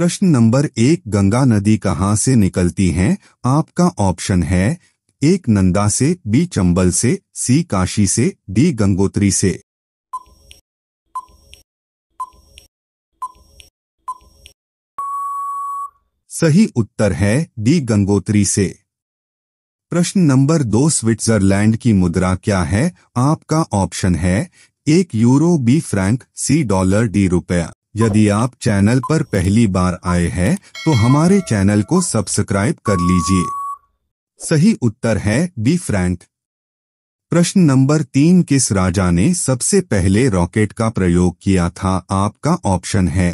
प्रश्न नंबर एक गंगा नदी कहाँ से निकलती है आपका ऑप्शन है एक नंदा से बी चंबल से सी काशी से डी गंगोत्री से सही उत्तर है डी गंगोत्री से प्रश्न नंबर दो स्विट्जरलैंड की मुद्रा क्या है आपका ऑप्शन है एक euro B franc C dollar D रुपया यदि आप चैनल पर पहली बार आए हैं तो हमारे चैनल को सब्सक्राइब कर लीजिए सही उत्तर है बी फ्रैंक प्रश्न नंबर तीन किस राजा ने सबसे पहले रॉकेट का प्रयोग किया था आपका ऑप्शन है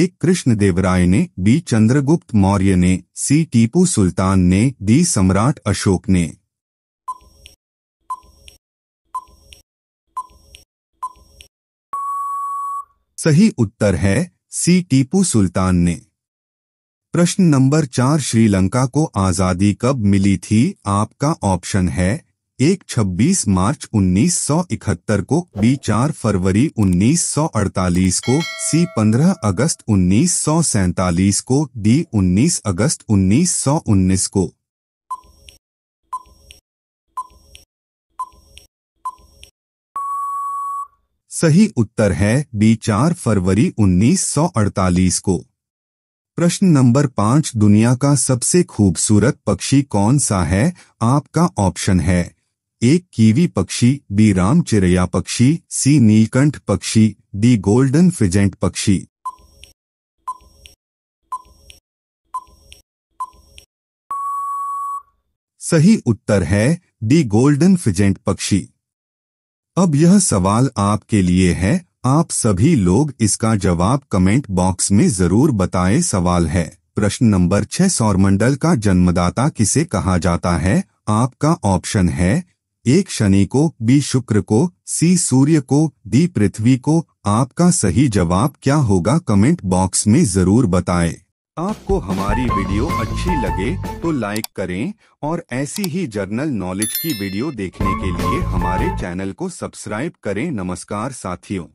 एक कृष्णदेवराय ने बी चंद्रगुप्त मौर्य ने सी टीपू सुल्तान ने डी सम्राट अशोक ने सही उत्तर है सी टीपू सुल्तान ने प्रश्न नंबर चार श्रीलंका को आज़ादी कब मिली थी आपका ऑप्शन है एक 26 मार्च 1971 को बी 4 फरवरी 1948 को सी 15 अगस्त 1947 को डी 19 अगस्त 1919 को सही उत्तर है बी चार फरवरी 1948 को प्रश्न नंबर पांच दुनिया का सबसे खूबसूरत पक्षी कौन सा है आपका ऑप्शन है एक कीवी पक्षी बी राम चिरैया पक्षी सी नीलकंठ पक्षी डी गोल्डन फिजेंट पक्षी सही उत्तर है डी गोल्डन फिजेंट पक्षी अब यह सवाल आपके लिए है आप सभी लोग इसका जवाब कमेंट बॉक्स में जरूर बताएं सवाल है प्रश्न नंबर छह सौरमंडल का जन्मदाता किसे कहा जाता है आपका ऑप्शन है एक शनि को बी शुक्र को सी सूर्य को डी पृथ्वी को आपका सही जवाब क्या होगा कमेंट बॉक्स में जरूर बताएं आपको हमारी वीडियो अच्छी लगे तो लाइक करें और ऐसी ही जर्नल नॉलेज की वीडियो देखने के लिए हमारे चैनल को सब्सक्राइब करें नमस्कार साथियों